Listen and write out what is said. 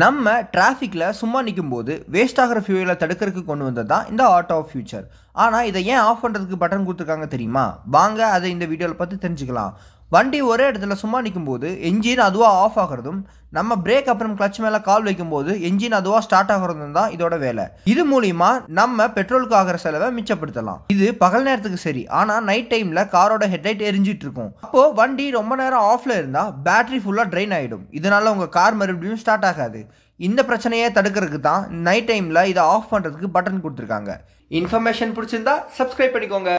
நம்ம டிராஃபிக்கில் சும்மா நிற்கும் போது வேஸ்ட் ஆகிற ஃபியூலை தடுக்கிறதுக்கு கொண்டு வந்தது தான் இந்த ஆட்டோ ஆஃப் ஃபியூச்சர் ஆனால் இதை ஏன் ஆஃப் பண்ணுறதுக்கு பட்டன் கொடுத்துருக்காங்க தெரியுமா வாங்க அதை இந்த வீடியோவில் பார்த்து தெரிஞ்சுக்கலாம் வண்டி ஒரே இடத்துல சும்மா நிற்கும்போது என்ஜின் அதுவாக ஆஃப் ஆகிறதும் நம்ம பிரேக் அப்புறம் கிளச் மேலே கால் வைக்கும்போது என்ஜின் அதுவாக ஸ்டார்ட் ஆகிறதும் தான் இதோட வேலை இது மூலிமா நம்ம பெட்ரோலுக்கு ஆகிற செலவை மிச்சப்படுத்தலாம் இது பகல் நேரத்துக்கு சரி ஆனால் நைட் டைமில் காரோட ஹெட்லைட் எரிஞ்சிட்டு இருக்கும் அப்போது வண்டி ரொம்ப நேரம் ஆஃப்ல இருந்தால் பேட்டரி ஃபுல்லாக ட்ரெயின் ஆகிடும் இதனால் உங்கள் கார் மறுபடியும் ஸ்டார்ட் ஆகாது இந்த பிரச்சனையை தடுக்கிறதுக்கு தான் நைட் டைமில் இதை ஆஃப் பண்ணுறதுக்கு பட்டன் கொடுத்துருக்காங்க இன்ஃபர்மேஷன் பிடிச்சிருந்தா சப்ஸ்கிரைப் பண்ணிக்கோங்க